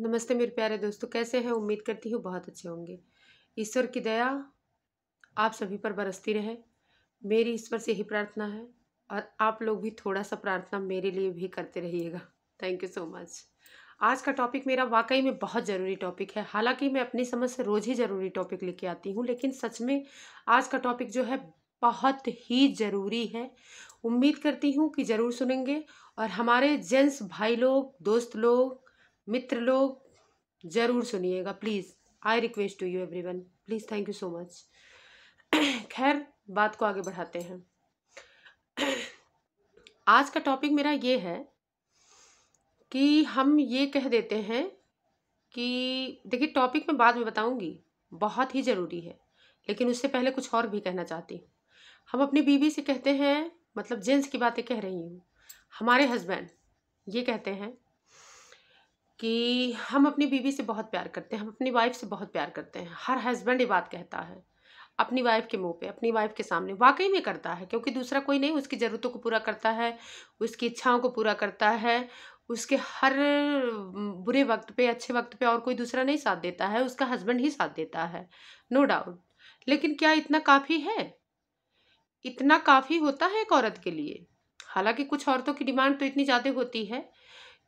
नमस्ते मेरे प्यारे दोस्तों कैसे हैं उम्मीद करती हूँ बहुत अच्छे होंगे ईश्वर की दया आप सभी पर बरसती रहे मेरी ईश्वर से ही प्रार्थना है और आप लोग भी थोड़ा सा प्रार्थना मेरे लिए भी करते रहिएगा थैंक यू सो मच आज का टॉपिक मेरा वाकई में बहुत ज़रूरी टॉपिक है हालांकि मैं अपनी समझ से रोज़ ही ज़रूरी टॉपिक लेके आती हूँ लेकिन सच में आज का टॉपिक जो है बहुत ही ज़रूरी है उम्मीद करती हूँ कि ज़रूर सुनेंगे और हमारे जेंट्स भाई लोग दोस्त लोग मित्र लोग ज़रूर सुनिएगा please I request to you everyone please thank you so much खैर बात को आगे बढ़ाते हैं आज का टॉपिक मेरा ये है कि हम ये कह देते हैं कि देखिए टॉपिक मैं बाद में बताऊंगी बहुत ही ज़रूरी है लेकिन उससे पहले कुछ और भी कहना चाहती हूँ हम अपनी बीवी से कहते हैं मतलब जेंट्स की बातें कह रही हूँ हमारे हस्बैंड ये कहते हैं कि हम अपनी बीवी से बहुत प्यार करते हैं हम अपनी वाइफ से बहुत प्यार करते हैं हर हस्बैंड ये बात कहता है अपनी वाइफ के मुंह पे अपनी वाइफ के सामने वाकई में करता है क्योंकि दूसरा कोई नहीं उसकी ज़रूरतों को पूरा करता है उसकी इच्छाओं को पूरा करता है उसके हर बुरे वक्त पे अच्छे वक्त पे और कोई दूसरा नहीं साथ देता है उसका हस्बैंड ही साथ देता है नो डाउट लेकिन क्या इतना काफ़ी है इतना काफ़ी होता है एक औरत के लिए हालांकि कुछ औरतों की डिमांड तो इतनी ज़्यादा होती है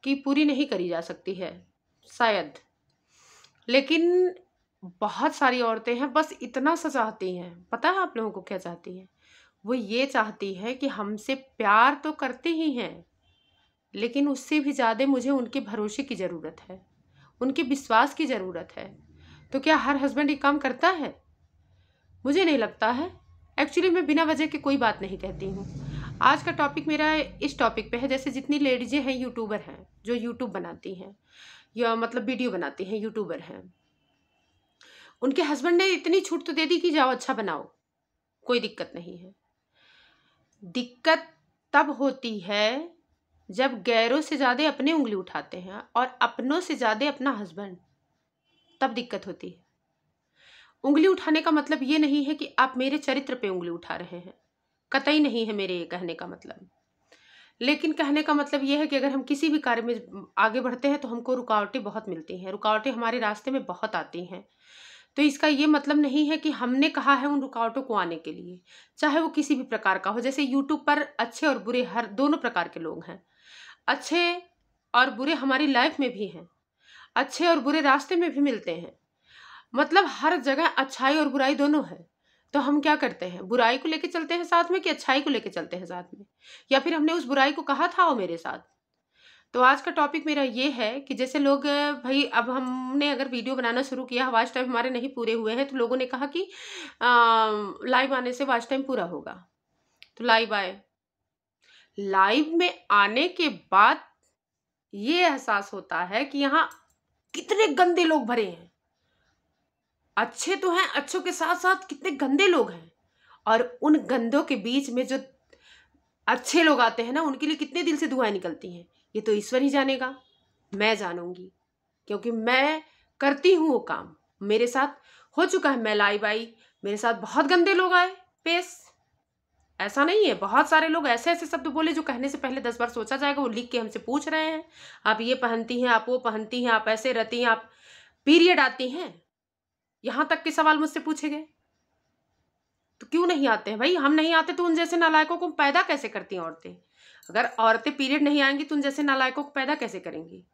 की पूरी नहीं करी जा सकती है शायद लेकिन बहुत सारी औरतें हैं बस इतना सा चाहती हैं पता है आप लोगों को क्या चाहती हैं वो ये चाहती हैं कि हमसे प्यार तो करते ही हैं लेकिन उससे भी ज़्यादा मुझे उनके भरोसे की ज़रूरत है उनके विश्वास की ज़रूरत है तो क्या हर हस्बैंड ये काम करता है मुझे नहीं लगता है एक्चुअली मैं बिना वजह के कोई बात नहीं कहती हूँ आज का टॉपिक मेरा इस टॉपिक पे है जैसे जितनी लेडीज़ें हैं यूट्यूबर हैं जो यूट्यूब बनाती हैं या मतलब वीडियो बनाती हैं यूट्यूबर हैं उनके हस्बैंड ने इतनी छूट तो दे दी कि जाओ अच्छा बनाओ कोई दिक्कत नहीं है दिक्कत तब होती है जब गैरों से ज़्यादा अपने उंगली उठाते हैं और अपनों से ज़्यादा अपना हस्बैंड तब दिक्कत होती है उंगली उठाने का मतलब ये नहीं है कि आप मेरे चरित्र पे उंगली उठा रहे हैं कतई नहीं है मेरे ये कहने का मतलब लेकिन कहने का मतलब यह है कि अगर हम किसी भी कार्य में आगे बढ़ते हैं तो हमको रुकावटें बहुत मिलती हैं रुकावटें हमारे रास्ते में बहुत आती हैं तो इसका ये मतलब नहीं है कि हमने कहा है उन रुकावटों को आने के लिए चाहे वो किसी भी प्रकार का हो जैसे यूट्यूब पर अच्छे और बुरे हर दोनों प्रकार के लोग हैं अच्छे और बुरे हमारी लाइफ में भी हैं अच्छे और बुरे रास्ते में भी मिलते हैं मतलब हर जगह अच्छाई और बुराई दोनों है तो हम क्या करते हैं बुराई को लेकर चलते हैं साथ में कि अच्छाई को लेकर चलते हैं साथ में या फिर हमने उस बुराई को कहा था वो मेरे साथ तो आज का टॉपिक मेरा ये है कि जैसे लोग भाई अब हमने अगर वीडियो बनाना शुरू किया वाच टाइम हमारे नहीं पूरे हुए हैं तो लोगों ने कहा कि लाइव आने से वाच टाइम पूरा होगा तो लाइव आए लाइव में आने के बाद ये एहसास होता है कि यहाँ कितने गंदे लोग भरे हैं अच्छे तो हैं अच्छों के साथ साथ कितने गंदे लोग हैं और उन गंदों के बीच में जो अच्छे लोग आते हैं ना उनके लिए कितने दिल से दुआएं निकलती हैं ये तो ईश्वर ही जानेगा मैं जानूंगी क्योंकि मैं करती हूँ वो काम मेरे साथ हो चुका है मैं लाई बाई मेरे साथ बहुत गंदे लोग आए पेश ऐसा नहीं है बहुत सारे लोग ऐसे ऐसे शब्द बोले जो कहने से पहले दस बार सोचा जाएगा वो लिख के हमसे पूछ रहे हैं आप ये पहनती हैं आप वो पहनती हैं आप ऐसे रहती हैं आप पीरियड आती हैं यहाँ तक के सवाल मुझसे पूछे गए तो क्यों नहीं आते हैं भाई हम नहीं आते तो उन जैसे नालायकों को पैदा कैसे करती हैं औरतें अगर औरतें पीरियड नहीं आएंगी तो उन जैसे नालायकों को पैदा कैसे करेंगी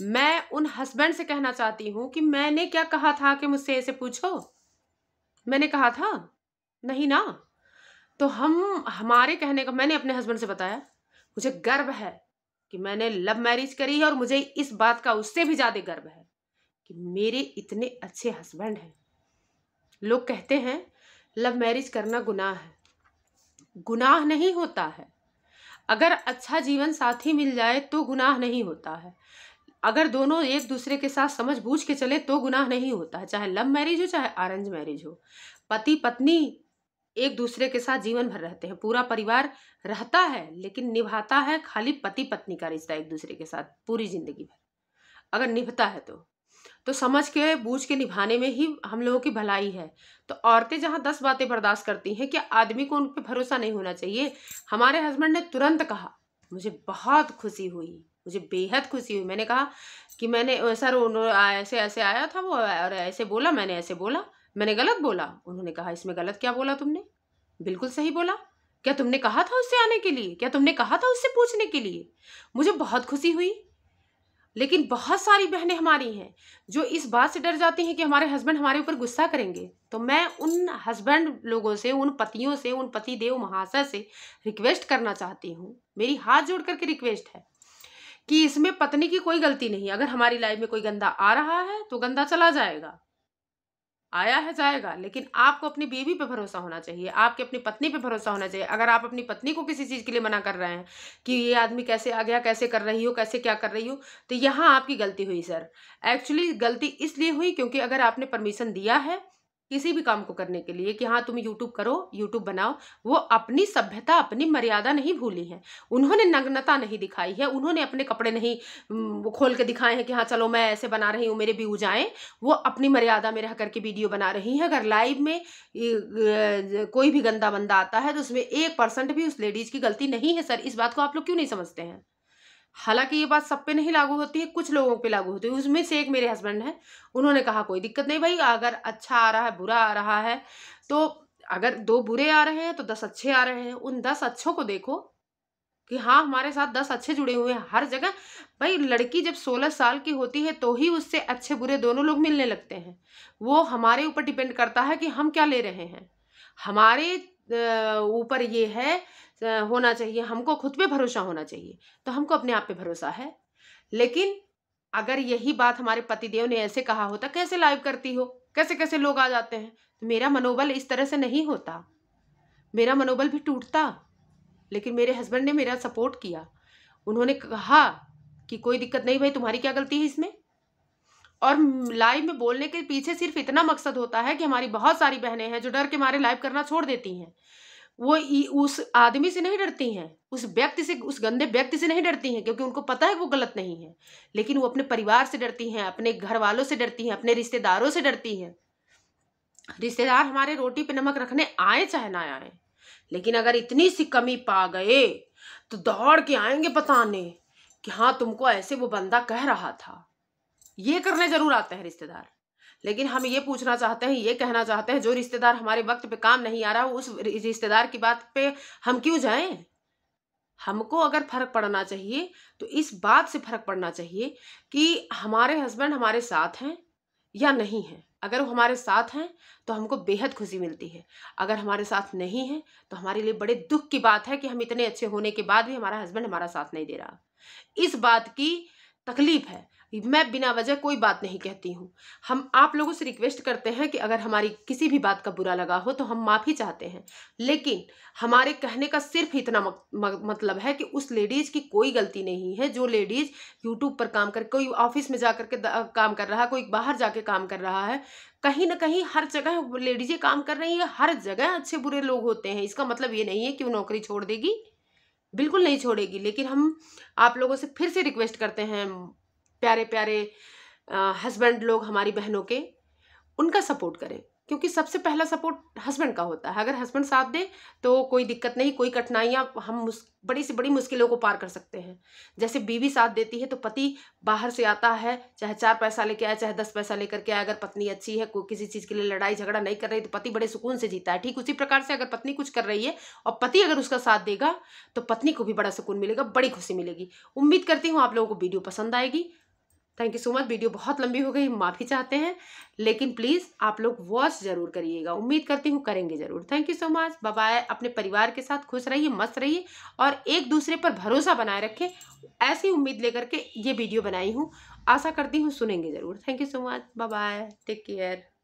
मैं उन हस्बैंड से कहना चाहती हूँ कि मैंने क्या कहा था कि मुझसे ऐसे पूछो मैंने कहा था नहीं ना तो हम हमारे कहने का मैंने अपने हस्बैंड से बताया मुझे गर्व है कि मैंने लव मैरिज करी है और मुझे इस बात का उससे भी ज़्यादा गर्व है कि मेरे इतने अच्छे हस्बैंड हैं लोग कहते हैं लव मैरिज करना गुनाह है गुनाह नहीं होता है अगर अच्छा जीवन साथी मिल जाए तो गुनाह नहीं होता है अगर दोनों एक दूसरे के साथ समझ बूझ के चले तो गुनाह नहीं होता है चाहे लव मैरिज हो चाहे अरेंज मैरिज हो पति पत्नी एक दूसरे के साथ जीवन भर रहते हैं पूरा परिवार रहता है लेकिन निभाता है खाली पति पत्नी का रिश्ता एक दूसरे के साथ पूरी जिंदगी भर अगर निभता है तो तो समझ के बूझ के निभाने में ही हम लोगों की भलाई है तो औरतें जहाँ दस बातें बर्दाश्त करती हैं कि आदमी को उन पर भरोसा नहीं होना चाहिए हमारे हस्बैंड ने तुरंत कहा मुझे बहुत खुशी हुई मुझे बेहद खुशी हुई मैंने कहा कि मैंने सर उन्होंने ऐसे ऐसे आया था वो और ऐसे बोला मैंने ऐसे बोला मैंने गलत बोला उन्होंने कहा इसमें गलत क्या बोला तुमने बिल्कुल सही बोला क्या तुमने कहा था उससे आने के लिए क्या तुमने कहा था उससे पूछने के लिए मुझे बहुत खुशी हुई लेकिन बहुत सारी बहनें हमारी हैं जो इस बात से डर जाती हैं कि हमारे हस्बैंड हमारे ऊपर गुस्सा करेंगे तो मैं उन हस्बैंड लोगों से उन पतियों से उन पति देव महाशय से रिक्वेस्ट करना चाहती हूँ मेरी हाथ जोड़ करके रिक्वेस्ट है कि इसमें पत्नी की कोई गलती नहीं अगर हमारी लाइफ में कोई गंदा आ रहा है तो गंदा चला जाएगा आया है जाएगा लेकिन आपको अपनी बीवी पे भरोसा होना चाहिए आपके अपनी पत्नी पे भरोसा होना चाहिए अगर आप अपनी पत्नी को किसी चीज़ के लिए मना कर रहे हैं कि ये आदमी कैसे आ गया कैसे कर रही हो कैसे क्या कर रही हो तो यहाँ आपकी गलती हुई सर एक्चुअली गलती इसलिए हुई क्योंकि अगर आपने परमिशन दिया है किसी भी काम को करने के लिए कि हाँ तुम यूट्यूब करो यूट्यूब बनाओ वो अपनी सभ्यता अपनी मर्यादा नहीं भूली है उन्होंने नग्नता नहीं दिखाई है उन्होंने अपने कपड़े नहीं वो खोल के दिखाए हैं कि हाँ चलो मैं ऐसे बना रही हूँ मेरे भी आए वो अपनी मर्यादा में रह करके वीडियो बना रही है अगर लाइव में कोई भी गंदा बंदा आता है तो उसमें एक परसेंट भी उस लेडीज़ की गलती नहीं है सर इस बात को आप लोग क्यों नहीं समझते हैं हालांकि ये बात सब पे नहीं लागू होती है कुछ लोगों पे लागू होती है उसमें से एक मेरे हस्बैंड हैं उन्होंने कहा कोई दिक्कत नहीं भाई अगर अच्छा आ रहा है बुरा आ रहा है तो अगर दो बुरे आ रहे हैं तो दस अच्छे आ रहे हैं उन दस अच्छों को देखो कि हाँ हमारे साथ दस अच्छे जुड़े हुए हैं हर जगह भाई लड़की जब सोलह साल की होती है तो ही उससे अच्छे बुरे दोनों लोग मिलने लगते हैं वो हमारे ऊपर डिपेंड करता है कि हम क्या ले रहे हैं हमारे ऊपर ये है होना चाहिए हमको खुद पे भरोसा होना चाहिए तो हमको अपने आप पे भरोसा है लेकिन अगर यही बात हमारे पतिदेव ने ऐसे कहा होता कैसे लाइव करती हो कैसे कैसे लोग आ जाते हैं तो मेरा मनोबल इस तरह से नहीं होता मेरा मनोबल भी टूटता लेकिन मेरे हस्बैंड ने मेरा सपोर्ट किया उन्होंने कहा कि कोई दिक्कत नहीं भाई तुम्हारी क्या गलती है इसमें और लाइव में बोलने के पीछे सिर्फ इतना मकसद होता है कि हमारी बहुत सारी बहनें हैं जो डर के मारे लाइव करना छोड़ देती हैं वो उस आदमी से नहीं डरती हैं उस व्यक्ति से उस गंदे व्यक्ति से नहीं डरती हैं क्योंकि उनको पता है वो गलत नहीं है लेकिन वो अपने परिवार से डरती हैं अपने घर वालों से डरती हैं अपने रिश्तेदारों से डरती हैं रिश्तेदार हमारे रोटी पे नमक रखने आए चाहे ना आए लेकिन अगर इतनी सी कमी पा गए तो दौड़ के आएंगे बताने कि हाँ तुमको ऐसे वो बंदा कह रहा था ये करने जरूर आते हैं रिश्तेदार लेकिन हम ये पूछना चाहते हैं ये कहना चाहते हैं जो रिश्तेदार हमारे वक्त पे काम नहीं आ रहा उस रिश्तेदार की बात पे हम क्यों जाएं हमको अगर फर्क पड़ना चाहिए तो इस बात से फर्क पड़ना चाहिए कि हमारे हस्बैंड हमारे साथ हैं या नहीं हैं अगर वो हमारे साथ हैं तो हमको बेहद खुशी मिलती है अगर हमारे साथ नहीं है तो हमारे लिए बड़े दुख की बात है कि हम इतने अच्छे होने के बाद भी हमारा हस्बैंड हमारा साथ नहीं दे रहा इस बात की तकलीफ है मैं बिना वजह कोई बात नहीं कहती हूँ हम आप लोगों से रिक्वेस्ट करते हैं कि अगर हमारी किसी भी बात का बुरा लगा हो तो हम माफ़ी चाहते हैं लेकिन हमारे कहने का सिर्फ इतना मतलब है कि उस लेडीज़ की कोई गलती नहीं है जो लेडीज़ यूट्यूब पर काम कर कोई ऑफिस में जा कर के काम कर रहा है कोई बाहर जाके काम कर रहा है कहीं ना कहीं हर जगह लेडीज़ें काम कर रही हैं हर जगह अच्छे बुरे लोग होते हैं इसका मतलब ये नहीं है कि वो नौकरी छोड़ देगी बिल्कुल नहीं छोड़ेगी लेकिन हम आप लोगों से फिर से रिक्वेस्ट करते हैं प्यारे प्यारे हस्बैंड लोग हमारी बहनों के उनका सपोर्ट करें क्योंकि सबसे पहला सपोर्ट हस्बैंड का होता है अगर हस्बैंड साथ दे तो कोई दिक्कत नहीं कोई कठिनाइयाँ हम बड़ी से बड़ी मुश्किलों को पार कर सकते हैं जैसे बीवी साथ देती है तो पति बाहर से आता है चाहे चार पैसा लेके आए चाहे दस पैसा लेकर के आए अगर पत्नी अच्छी है कोई किसी चीज़ के लिए लड़ाई झगड़ा नहीं कर रही तो पति बड़े सुकून से जीता है ठीक उसी प्रकार से अगर पत्नी कुछ कर रही है और पति अगर उसका साथ देगा तो पत्नी को भी बड़ा सुकून मिलेगा बड़ी खुशी मिलेगी उम्मीद करती हूँ आप लोगों को वीडियो पसंद आएगी thank you so much video बहुत लंबी हो गई माफ़ी चाहते हैं लेकिन प्लीज़ आप लोग वॉच ज़रूर करिएगा उम्मीद करती हूँ करेंगे ज़रूर thank you so much bye अपने परिवार के साथ खुश रहिए मस्त रहिए और एक दूसरे पर भरोसा बनाए रखें ऐसी उम्मीद लेकर के ये वीडियो बनाई हूँ आशा करती हूँ सुनेंगे ज़रूर thank you so much bye take care